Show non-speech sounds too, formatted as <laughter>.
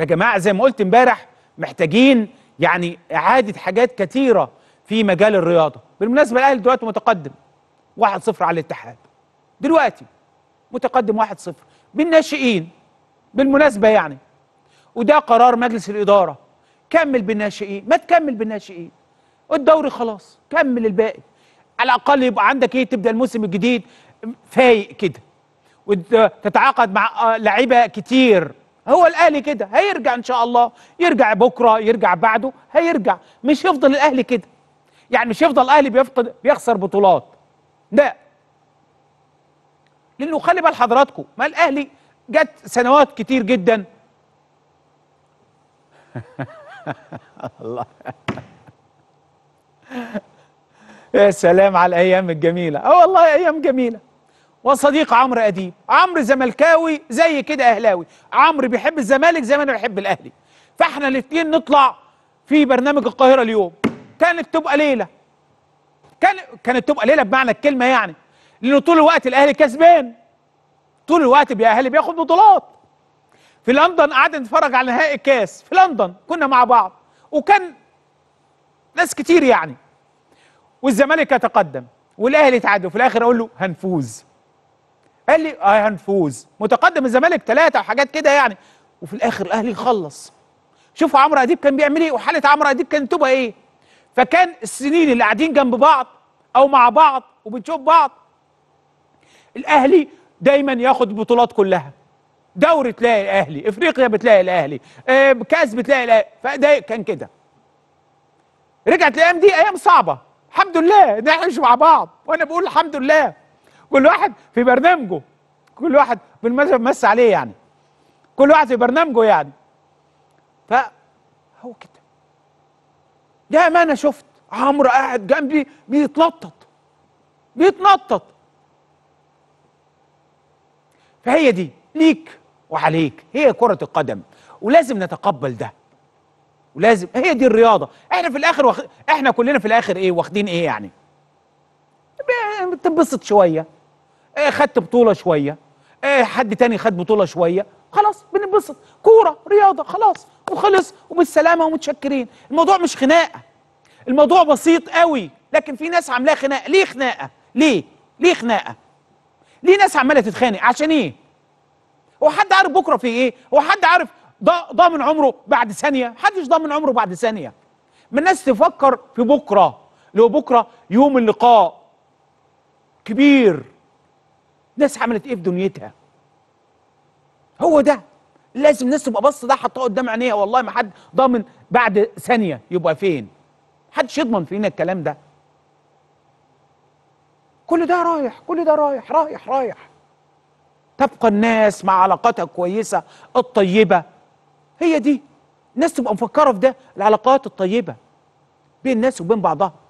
يا جماعه زي ما قلت امبارح محتاجين يعني اعاده حاجات كتيره في مجال الرياضه بالمناسبه الاهلي دلوقتي متقدم 1-0 على الاتحاد دلوقتي متقدم 1-0 بالناشئين بالمناسبه يعني وده قرار مجلس الاداره كمل بالناشئين ما تكمل بالناشئين الدوري خلاص كمل الباقي على الاقل يبقى عندك ايه تبدا الموسم الجديد فايق كده وتتعاقد مع آه، لعيبه كتير هو الاهلي كده هيرجع ان شاء الله يرجع بكره يرجع بعده هيرجع مش يفضل الاهلي كده يعني مش يفضل الاهلي بيفقد بيخسر بطولات لا لانه خلي بال حضراتكم ما الاهلي جت سنوات كتير جدا <laughs> الله يا سلام على الايام الجميله اه والله ايام جميله وصديق عمرو اديب عمرو زملكاوي زي كده اهلاوي عمرو بيحب الزمالك زي ما انا بحب الاهلي فاحنا الاثنين نطلع في برنامج القاهره اليوم كانت تبقى ليله كان كانت تبقى ليله بمعنى الكلمه يعني لانه طول الوقت الاهلي كسبان طول الوقت الاهلي بياخد بطولات في لندن قعدنا نتفرج على نهائي الكاس في لندن كنا مع بعض وكان ناس كتير يعني والزمالك يتقدم والاهلي يتعادل في الاخر اقول له هنفوز قال لي آه هنفوز متقدم الزمالك ثلاثه وحاجات كده يعني وفي الاخر الاهلي خلص شوفوا عمرو اديب كان بيعمل ايه وحاله عمرو اديب كانت تبقى ايه فكان السنين اللي قاعدين جنب بعض او مع بعض وبنشوف بعض الاهلي دايما ياخد البطولات كلها دوري تلاقي الاهلي افريقيا بتلاقي الاهلي آه كاس بتلاقي الاهلي فده كان كده رجعت الايام دي ايام صعبه الحمد لله نعيش مش مع بعض وانا بقول الحمد لله كل واحد في برنامجه كل واحد مس عليه يعني كل واحد في برنامجه يعني فهو هو كده ده ما انا شفت عمرو قاعد جنبي بيتنطط بيتنطط فهي دي ليك وعليك هي كرة القدم ولازم نتقبل ده ولازم هي دي الرياضة احنا في الاخر وخ... احنا كلنا في الاخر ايه واخدين ايه يعني بتنبسط شوية ايه خدت بطوله شويه ايه حد تاني خد بطوله شويه خلاص بننبسط كوره رياضه خلاص وخلص وبالسلامه ومتشكرين الموضوع مش خناقه الموضوع بسيط قوي لكن في ناس عاملاه خناقه ليه خناقه ليه ليه خناقه ليه ناس عماله تتخانق عشان ايه هو حد عارف بكره في ايه هو حد عارف ضامن عمره بعد ثانيه حدش ضامن عمره بعد ثانيه من الناس تفكر في بكره لو بكره يوم اللقاء كبير ناس عملت ايه في دنيتها هو ده لازم الناس تبقى بص ده حطاه قدام عينيها والله ما حد ضامن بعد ثانيه يبقى فين محدش يضمن فينا الكلام ده كل ده رايح كل ده رايح رايح رايح تبقى الناس مع علاقاتها الكويسه الطيبه هي دي الناس تبقى مفكره في ده العلاقات الطيبه بين الناس وبين بعضها